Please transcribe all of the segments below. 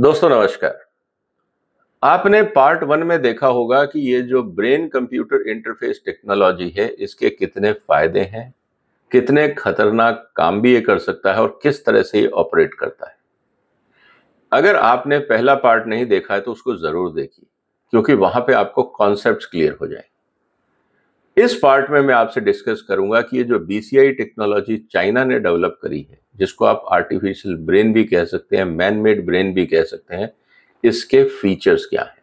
दोस्तों नमस्कार आपने पार्ट वन में देखा होगा कि ये जो ब्रेन कंप्यूटर इंटरफेस टेक्नोलॉजी है इसके कितने फायदे हैं कितने खतरनाक काम भी ये कर सकता है और किस तरह से ये ऑपरेट करता है अगर आपने पहला पार्ट नहीं देखा है तो उसको जरूर देखिए क्योंकि वहां पे आपको कॉन्सेप्ट्स क्लियर हो जाए इस पार्ट में मैं आपसे डिस्कस करूंगा कि ये जो बीसीआई टेक्नोलॉजी चाइना ने डेवलप करी है जिसको आप आर्टिफिशियल ब्रेन भी कह सकते हैं मैन मेड ब्रेन भी कह सकते हैं इसके फीचर्स क्या है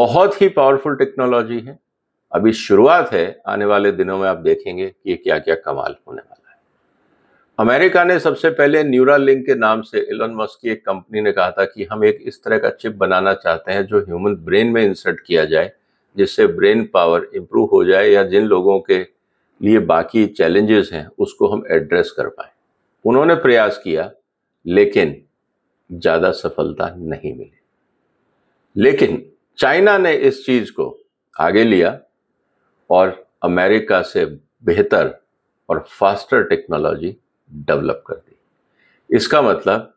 बहुत ही पावरफुल टेक्नोलॉजी है अभी शुरुआत है आने वाले दिनों में आप देखेंगे कि ये क्या क्या कमाल होने वाला है अमेरिका ने सबसे पहले न्यूरा लिंक के नाम से एलोन मस्क की एक कंपनी ने कहा था कि हम एक इस तरह का चिप बनाना चाहते हैं जो ह्यूमन ब्रेन में इंसर्ट किया जाए जिससे ब्रेन पावर इम्प्रूव हो जाए या जिन लोगों के लिए बाकी चैलेंजेस हैं उसको हम एड्रेस कर पाए उन्होंने प्रयास किया लेकिन ज़्यादा सफलता नहीं मिली लेकिन चाइना ने इस चीज़ को आगे लिया और अमेरिका से बेहतर और फास्टर टेक्नोलॉजी डेवलप कर दी इसका मतलब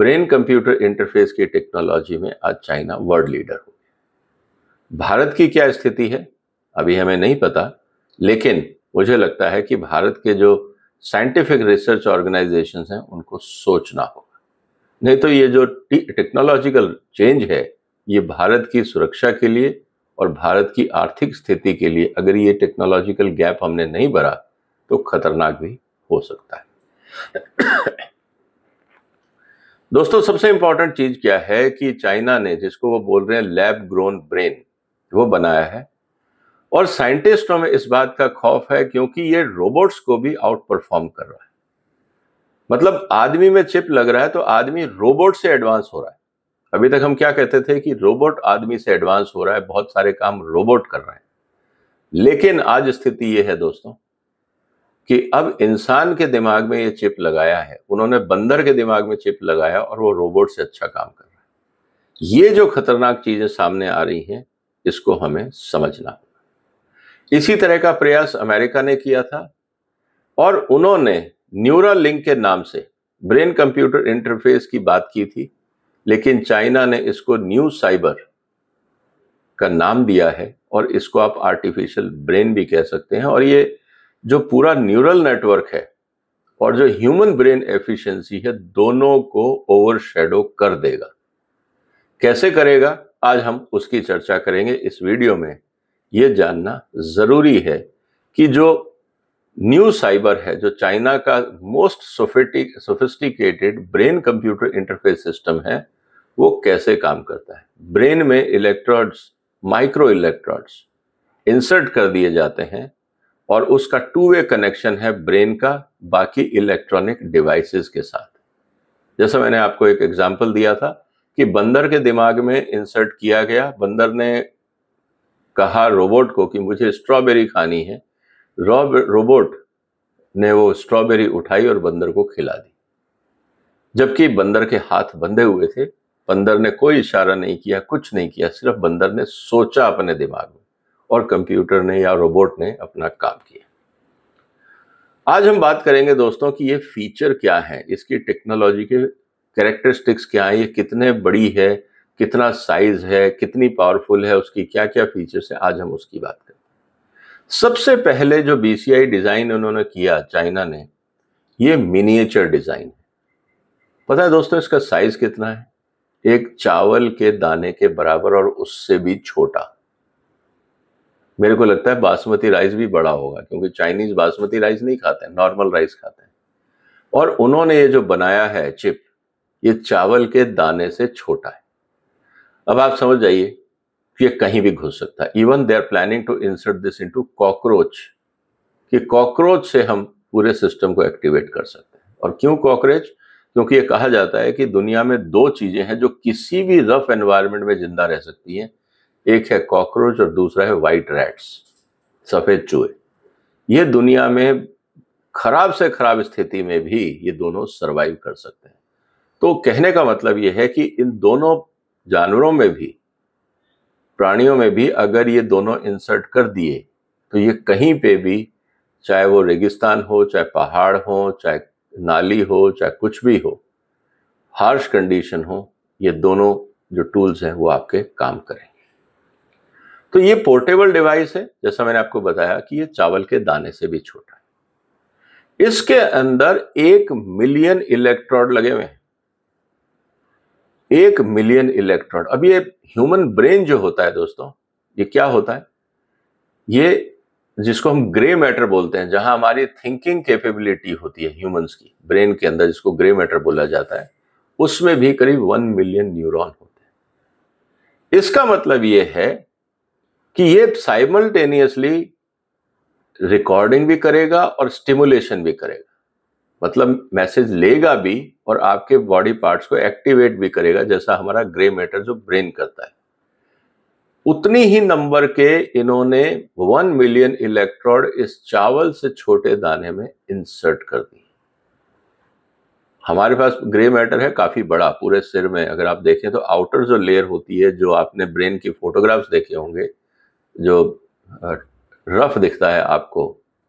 ब्रेन कंप्यूटर इंटरफेस की टेक्नोलॉजी में आज चाइना वर्ल्ड लीडर हो भारत की क्या स्थिति है अभी हमें नहीं पता लेकिन मुझे लगता है कि भारत के जो साइंटिफिक रिसर्च ऑर्गेनाइजेशन हैं उनको सोचना होगा नहीं तो ये जो टेक्नोलॉजिकल चेंज है ये भारत की सुरक्षा के लिए और भारत की आर्थिक स्थिति के लिए अगर ये टेक्नोलॉजिकल गैप हमने नहीं भरा तो खतरनाक भी हो सकता है दोस्तों सबसे इंपॉर्टेंट चीज क्या है कि चाइना ने जिसको वो बोल रहे हैं लैब ग्रोन ब्रेन वो बनाया है और साइंटिस्टों में इस बात का खौफ है क्योंकि ये रोबोट्स को भी आउट परफॉर्म कर रहा है मतलब आदमी में चिप लग रहा है तो आदमी रोबोट से एडवांस हो रहा है अभी तक हम क्या कहते थे कि रोबोट आदमी से एडवांस हो रहा है बहुत सारे काम रोबोट कर रहे हैं लेकिन आज स्थिति ये है दोस्तों कि अब इंसान के दिमाग में ये चिप लगाया है उन्होंने बंदर के दिमाग में चिप लगाया और वो रोबोट से अच्छा काम कर रहा है ये जो खतरनाक चीजें सामने आ रही हैं इसको हमें समझना इसी तरह का प्रयास अमेरिका ने किया था और उन्होंने न्यूरल लिंक के नाम से ब्रेन कंप्यूटर इंटरफेस की बात की थी लेकिन चाइना ने इसको न्यू साइबर का नाम दिया है और इसको आप आर्टिफिशियल ब्रेन भी कह सकते हैं और ये जो पूरा न्यूरल नेटवर्क है और जो ह्यूमन ब्रेन एफिशिएंसी है दोनों को ओवरशेडो कर देगा कैसे करेगा आज हम उसकी चर्चा करेंगे इस वीडियो में ये जानना ज़रूरी है कि जो न्यू साइबर है जो चाइना का most sophisticated brain computer interface system है वो कैसे काम करता है ब्रेन में इलेक्ट्रोड्स माइक्रो इलेक्ट्रोड्स इंसर्ट कर दिए जाते हैं और उसका टू वे कनेक्शन है ब्रेन का बाकी इलेक्ट्रॉनिक डिवाइसेस के साथ जैसा मैंने आपको एक एग्जाम्पल दिया था कि बंदर के दिमाग में इंसर्ट किया गया बंदर ने कहा रोबोट को कि मुझे स्ट्रॉबेरी खानी है रोबोट ने वो स्ट्रॉबेरी उठाई और बंदर को खिला दी जबकि बंदर के हाथ बंधे हुए थे बंदर ने कोई इशारा नहीं किया कुछ नहीं किया सिर्फ बंदर ने सोचा अपने दिमाग में और कंप्यूटर ने या रोबोट ने अपना काम किया आज हम बात करेंगे दोस्तों कि ये फीचर क्या है इसकी टेक्नोलॉजी के कैरेक्टरिस्टिक्स क्या है ये कितने बड़ी है कितना साइज है कितनी पावरफुल है उसकी क्या क्या फीचर्स है आज हम उसकी बात करें सबसे पहले जो बीसीआई डिजाइन उन्होंने किया चाइना ने ये मिनिएचर डिजाइन है पता है दोस्तों इसका साइज कितना है एक चावल के दाने के बराबर और उससे भी छोटा मेरे को लगता है बासमती राइस भी बड़ा होगा क्योंकि चाइनीज बासमती राइस नहीं खाते हैं नॉर्मल राइस खाते हैं और उन्होंने ये जो बनाया है चिप ये चावल के दाने से छोटा है अब आप समझ जाइए कि ये कहीं भी घुस सकता है even they are planning to insert this into cockroach कि कॉकरोच से हम पूरे सिस्टम को एक्टिवेट कर सकते हैं और क्यों कॉकरोच क्योंकि ये कहा जाता है कि दुनिया में दो चीज़ें हैं जो किसी भी रफ एनवायरमेंट में जिंदा रह सकती हैं एक है कॉकरोच और दूसरा है वाइट रैट्स सफ़ेद चूहे ये दुनिया में खराब से खराब स्थिति में भी ये दोनों सरवाइव कर सकते हैं तो कहने का मतलब यह है कि इन दोनों जानवरों में भी प्राणियों में भी अगर ये दोनों इंसर्ट कर दिए तो ये कहीं पे भी चाहे वो रेगिस्तान हो चाहे पहाड़ हो चाहे नाली हो चाहे कुछ भी हो हार्श कंडीशन हो ये दोनों जो टूल्स हैं वो आपके काम करेंगे तो ये पोर्टेबल डिवाइस है जैसा मैंने आपको बताया कि ये चावल के दाने से भी छोटा है इसके अंदर एक मिलियन इलेक्ट्रोड लगे हुए हैं एक मिलियन इलेक्ट्रॉन अब ये ह्यूमन ब्रेन जो होता है दोस्तों ये क्या होता है ये जिसको हम ग्रे मैटर बोलते हैं जहां हमारी थिंकिंग कैपेबिलिटी होती है ह्यूमंस की ब्रेन के अंदर जिसको ग्रे मैटर बोला जाता है उसमें भी करीब वन मिलियन न्यूरॉन होते हैं इसका मतलब ये है कि ये साइमल्टेनियसली रिकॉर्डिंग भी करेगा और स्टिमुलेशन भी करेगा मतलब मैसेज लेगा भी और आपके बॉडी पार्ट्स को एक्टिवेट भी करेगा जैसा हमारा ग्रे मैटर जो ब्रेन करता है उतनी ही नंबर के इन्होंने वन मिलियन इलेक्ट्रोड इस चावल से छोटे दाने में इंसर्ट कर दी हमारे पास ग्रे मैटर है काफी बड़ा पूरे सिर में अगर आप देखें तो आउटर जो लेयर होती है जो आपने ब्रेन की फोटोग्राफ्स देखे होंगे जो रफ दिखता है आपको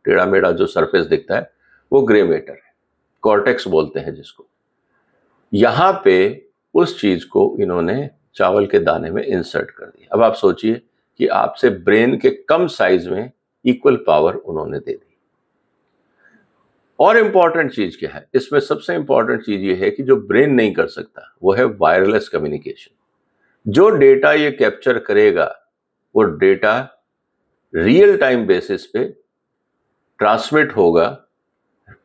टेढ़ा मेढ़ा जो सरफेस दिखता है वो ग्रे मैटर है कॉर्टेक्स बोलते हैं जिसको यहां पे उस चीज़ को इन्होंने चावल के दाने में इंसर्ट कर दिया अब आप सोचिए कि आपसे ब्रेन के कम साइज में इक्वल पावर उन्होंने दे दी और इंपॉर्टेंट चीज़ क्या है इसमें सबसे इंपॉर्टेंट चीज़ ये है कि जो ब्रेन नहीं कर सकता वो है वायरलेस कम्युनिकेशन जो डेटा ये कैप्चर करेगा वो डेटा रियल टाइम बेसिस पे ट्रांसमिट होगा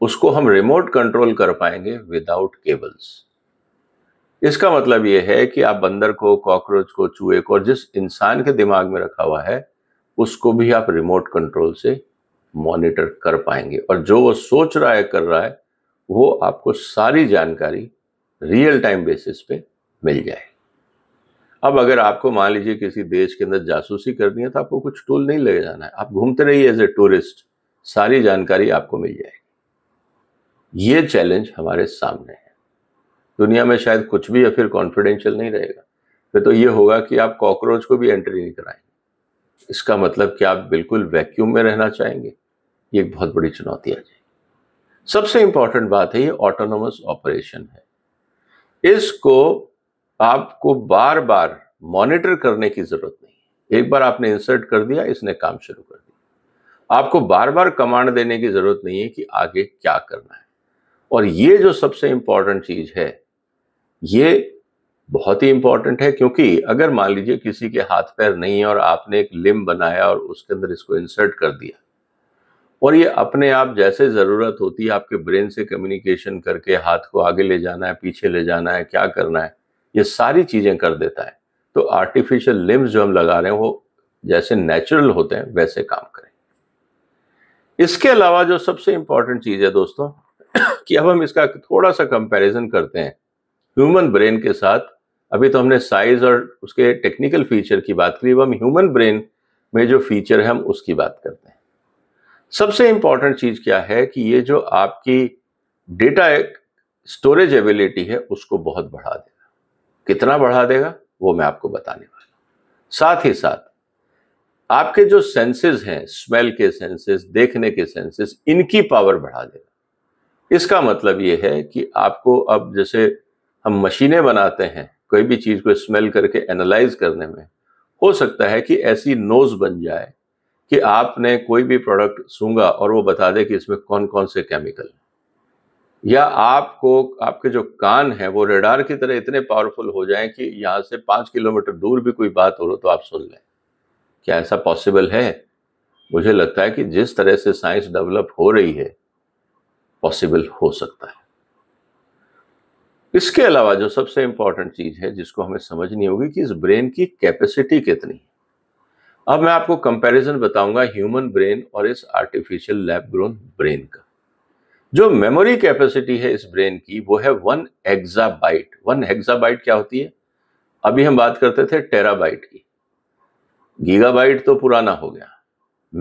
उसको हम रिमोट कंट्रोल कर पाएंगे विदाउट केबल्स इसका मतलब यह है कि आप बंदर को कॉकरोच को चूहे को और जिस इंसान के दिमाग में रखा हुआ है उसको भी आप रिमोट कंट्रोल से मॉनिटर कर पाएंगे और जो वो सोच रहा है कर रहा है वो आपको सारी जानकारी रियल टाइम बेसिस पे मिल जाए अब अगर आपको मान लीजिए किसी देश के अंदर जासूसी करनी है तो आपको कुछ टूल नहीं ले जाना है आप घूमते रहिए एज ए टूरिस्ट सारी जानकारी आपको मिल जाएगी ये चैलेंज हमारे सामने है दुनिया में शायद कुछ भी या फिर कॉन्फिडेंशियल नहीं रहेगा फिर तो ये होगा कि आप कॉकरोच को भी एंट्री नहीं कराएंगे इसका मतलब कि आप बिल्कुल वैक्यूम में रहना चाहेंगे ये एक बहुत बड़ी चुनौती आ जाएगी सबसे इंपॉर्टेंट बात है ये ऑटोनोमस ऑपरेशन है इसको आपको बार बार मॉनिटर करने की जरूरत नहीं एक बार आपने इंसर्ट कर दिया इसने काम शुरू कर दिया आपको बार बार कमांड देने की जरूरत नहीं है कि आगे क्या करना है और ये जो सबसे इम्पॉर्टेंट चीज़ है ये बहुत ही इंपॉर्टेंट है क्योंकि अगर मान लीजिए किसी के हाथ पैर नहीं है और आपने एक लिम बनाया और उसके अंदर इसको इंसर्ट कर दिया और ये अपने आप जैसे ज़रूरत होती है आपके ब्रेन से कम्युनिकेशन करके हाथ को आगे ले जाना है पीछे ले जाना है क्या करना है ये सारी चीज़ें कर देता है तो आर्टिफिशियल लिम्स जो हम लगा रहे हैं वो जैसे नेचुरल होते हैं वैसे काम करें इसके अलावा जो सबसे इंपॉर्टेंट चीज़ है दोस्तों कि अब हम इसका थोड़ा सा कंपैरिजन करते हैं ह्यूमन ब्रेन के साथ अभी तो हमने साइज और उसके टेक्निकल फीचर की बात करी अब हम ह्यूमन ब्रेन में जो फीचर है हम उसकी बात करते हैं सबसे इंपॉर्टेंट चीज़ क्या है कि ये जो आपकी डेटा स्टोरेज एबिलिटी है उसको बहुत बढ़ा देगा कितना बढ़ा देगा वो मैं आपको बताने वाला साथ ही साथ आपके जो सेंसेस हैं स्मेल के सेंसेस देखने के सेंसेस इनकी पावर बढ़ा देगा इसका मतलब ये है कि आपको अब जैसे हम मशीनें बनाते हैं कोई भी चीज़ को स्मेल करके एनालाइज करने में हो सकता है कि ऐसी नोज बन जाए कि आपने कोई भी प्रोडक्ट सूंगा और वो बता दे कि इसमें कौन कौन से केमिकल हैं या आपको आपके जो कान हैं वो रेडार की तरह इतने पावरफुल हो जाएं कि यहाँ से पाँच किलोमीटर दूर भी कोई बात हो तो आप सुन लें क्या ऐसा पॉसिबल है मुझे लगता है कि जिस तरह से साइंस डेवलप हो रही है पॉसिबल हो सकता है इसके अलावा जो सबसे इंपॉर्टेंट चीज़ है जिसको हमें समझनी होगी कि इस ब्रेन की कैपेसिटी कितनी है अब मैं आपको कंपैरिजन बताऊंगा ह्यूमन ब्रेन और इस आर्टिफिशियल लैब ग्रोन ब्रेन का जो मेमोरी कैपेसिटी है इस ब्रेन की वो है वन एग्जाबाइट वन एग्जाबाइट क्या होती है अभी हम बात करते थे टेराबाइट की गीगाबाइट तो पुराना हो गया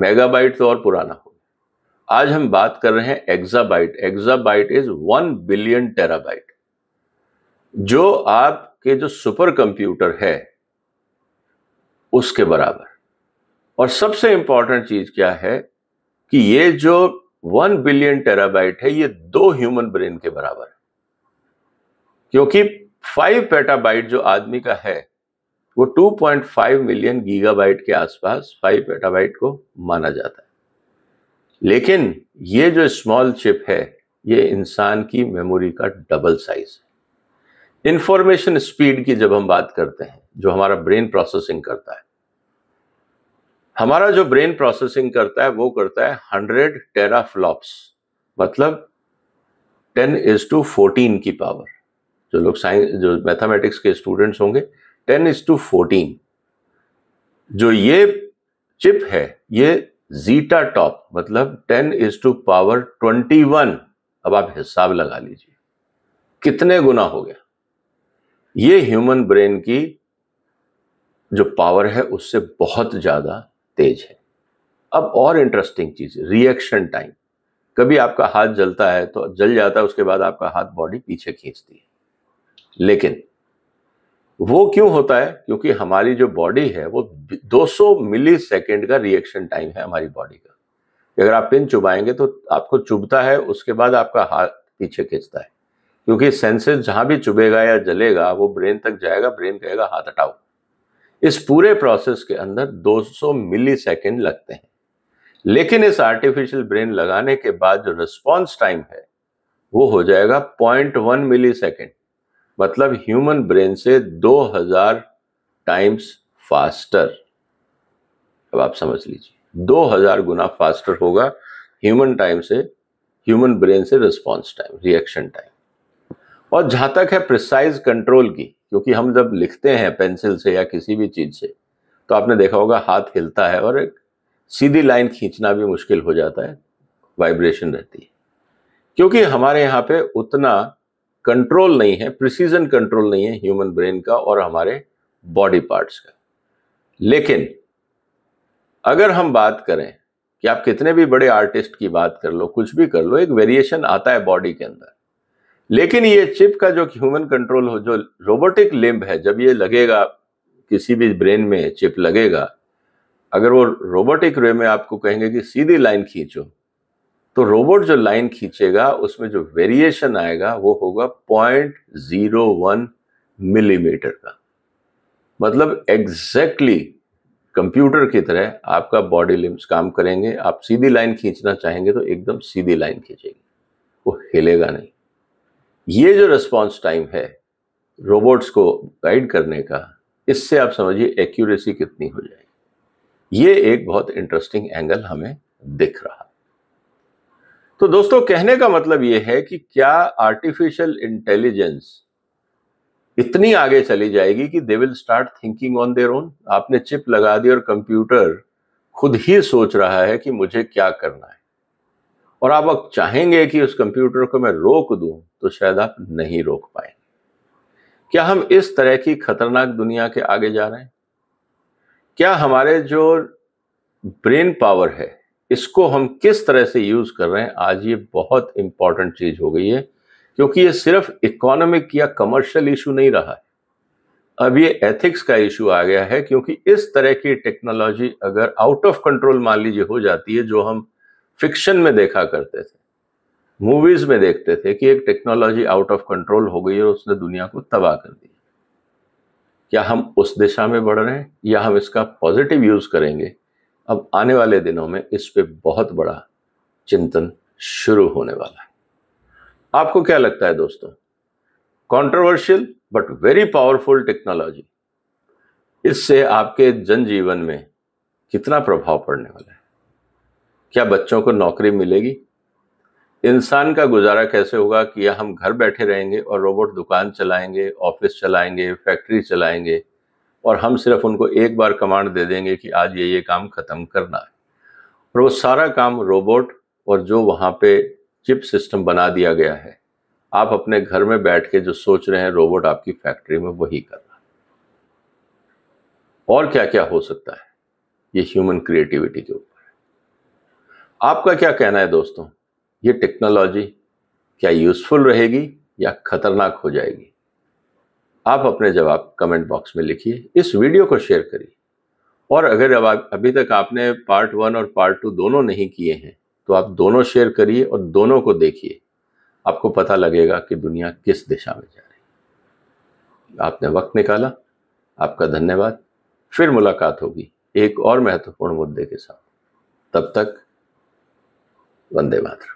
मेगाबाइट तो और पुराना हो आज हम बात कर रहे हैं exabyte exabyte is one billion terabyte जो आपके जो सुपर कंप्यूटर है उसके बराबर और सबसे इंपॉर्टेंट चीज क्या है कि ये जो वन बिलियन टेराबाइट है ये दो ह्यूमन ब्रेन के बराबर है क्योंकि फाइव पेटाबाइट जो आदमी का है वो 2.5 मिलियन गीगाबाइट के आसपास फाइव पेटाबाइट को माना जाता है लेकिन ये जो स्मॉल चिप है ये इंसान की मेमोरी का डबल साइज है इंफॉर्मेशन स्पीड की जब हम बात करते हैं जो हमारा ब्रेन प्रोसेसिंग करता है हमारा जो ब्रेन प्रोसेसिंग करता है वो करता है हंड्रेड टेरा फ्लॉप्स मतलब टेन इज टू फोर्टीन की पावर जो लोग साइंस जो मैथमेटिक्स के स्टूडेंट्स होंगे टेन इज टू फोर्टीन जो ये चिप है ये जीटा टॉप मतलब ten is to power twenty one अब आप हिसाब लगा लीजिए कितने गुना हो गया ये ह्यूमन ब्रेन की जो पावर है उससे बहुत ज़्यादा तेज है अब और इंटरेस्टिंग चीज़ रिएक्शन टाइम कभी आपका हाथ जलता है तो जल जाता है उसके बाद आपका हाथ बॉडी पीछे खींचती है लेकिन वो क्यों होता है क्योंकि हमारी जो बॉडी है वो 200 मिली सेकेंड का रिएक्शन टाइम है हमारी बॉडी का अगर आप पिन चुबाएंगे तो आपको चुभता है उसके बाद आपका हाथ पीछे खींचता है क्योंकि सेंसेस जहाँ भी चुभेगा या जलेगा वो ब्रेन तक जाएगा ब्रेन कहेगा हाथ हटाओ इस पूरे प्रोसेस के अंदर 200 मिली सेकेंड लगते हैं लेकिन इस आर्टिफिशियल ब्रेन लगाने के बाद जो रिस्पॉन्स टाइम है वो हो जाएगा वन मिली सेकेंड मतलब ह्यूमन ब्रेन से 2000 टाइम्स फास्टर अब आप समझ लीजिए 2000 गुना फास्टर होगा ह्यूमन टाइम से ह्यूमन ब्रेन से रिस्पॉन्स टाइम रिएक्शन टाइम और जहां तक है प्रिसाइज कंट्रोल की क्योंकि हम जब लिखते हैं पेंसिल से या किसी भी चीज़ से तो आपने देखा होगा हाथ हिलता है और एक सीधी लाइन खींचना भी मुश्किल हो जाता है वाइब्रेशन रहती है क्योंकि हमारे यहाँ पे उतना कंट्रोल नहीं है प्रिसीजन कंट्रोल नहीं है ह्यूमन ब्रेन का और हमारे बॉडी पार्ट्स का लेकिन अगर हम बात करें कि आप कितने भी बड़े आर्टिस्ट की बात कर लो कुछ भी कर लो एक वेरिएशन आता है बॉडी के अंदर लेकिन ये चिप का जो ह्यूमन कंट्रोल हो जो रोबोटिक लिम्ब है जब ये लगेगा किसी भी ब्रेन में चिप लगेगा अगर वो रोबोटिक वे में आपको कहेंगे कि सीधी लाइन खींचो तो रोबोट जो लाइन खींचेगा उसमें जो वेरिएशन आएगा वो होगा पॉइंट जीरो वन मिलीमीटर का मतलब एग्जैक्टली exactly कंप्यूटर की तरह आपका बॉडी लिम्स काम करेंगे आप सीधी लाइन खींचना चाहेंगे तो एकदम सीधी लाइन खींचेगी वो हिलेगा नहीं ये जो रिस्पॉन्स टाइम है रोबोट्स को गाइड करने का इससे आप समझिए एक्यूरेसी कितनी हो जाएगी ये एक बहुत इंटरेस्टिंग एंगल हमें दिख रहा तो दोस्तों कहने का मतलब यह है कि क्या आर्टिफिशियल इंटेलिजेंस इतनी आगे चली जाएगी कि they will start thinking on their own आपने चिप लगा दी और कंप्यूटर खुद ही सोच रहा है कि मुझे क्या करना है और आप अब चाहेंगे कि उस कंप्यूटर को मैं रोक दूं तो शायद आप नहीं रोक पाएंगे क्या हम इस तरह की खतरनाक दुनिया के आगे जा रहे हैं क्या हमारे जो ब्रेन पावर है इसको हम किस तरह से यूज कर रहे हैं आज ये बहुत इंपॉर्टेंट चीज हो गई है क्योंकि ये सिर्फ इकोनॉमिक या कमर्शियल इशू नहीं रहा है अब ये एथिक्स का इशू आ गया है क्योंकि इस तरह की टेक्नोलॉजी अगर आउट ऑफ कंट्रोल मान लीजिए हो जाती है जो हम फिक्शन में देखा करते थे मूवीज में देखते थे कि एक टेक्नोलॉजी आउट ऑफ कंट्रोल हो गई और उसने दुनिया को तबाह कर दिया क्या हम उस दिशा में बढ़ रहे हैं या हम इसका पॉजिटिव यूज करेंगे अब आने वाले दिनों में इस पर बहुत बड़ा चिंतन शुरू होने वाला है आपको क्या लगता है दोस्तों controversial but very powerful technology इससे आपके जनजीवन में कितना प्रभाव पड़ने वाला है क्या बच्चों को नौकरी मिलेगी इंसान का गुजारा कैसे होगा कि हम घर बैठे रहेंगे और रोबोट दुकान चलाएंगे ऑफिस चलाएंगे फैक्ट्री चलाएंगे और हम सिर्फ उनको एक बार कमांड दे देंगे कि आज ये ये काम ख़त्म करना है और वो सारा काम रोबोट और जो वहाँ पे चिप सिस्टम बना दिया गया है आप अपने घर में बैठ के जो सोच रहे हैं रोबोट आपकी फैक्ट्री में वही कर रहा है और क्या क्या हो सकता है ये ह्यूमन क्रिएटिविटी के ऊपर है आपका क्या कहना है दोस्तों ये टेक्नोलॉजी क्या यूज़फुल रहेगी या खतरनाक हो जाएगी आप अपने जवाब कमेंट बॉक्स में लिखिए इस वीडियो को शेयर करिए और अगर अब अभी तक आपने पार्ट वन और पार्ट टू दोनों नहीं किए हैं तो आप दोनों शेयर करिए और दोनों को देखिए आपको पता लगेगा कि दुनिया किस दिशा में जा रही है आपने वक्त निकाला आपका धन्यवाद फिर मुलाकात होगी एक और महत्वपूर्ण मुद्दे के साथ तब तक वंदे मातरम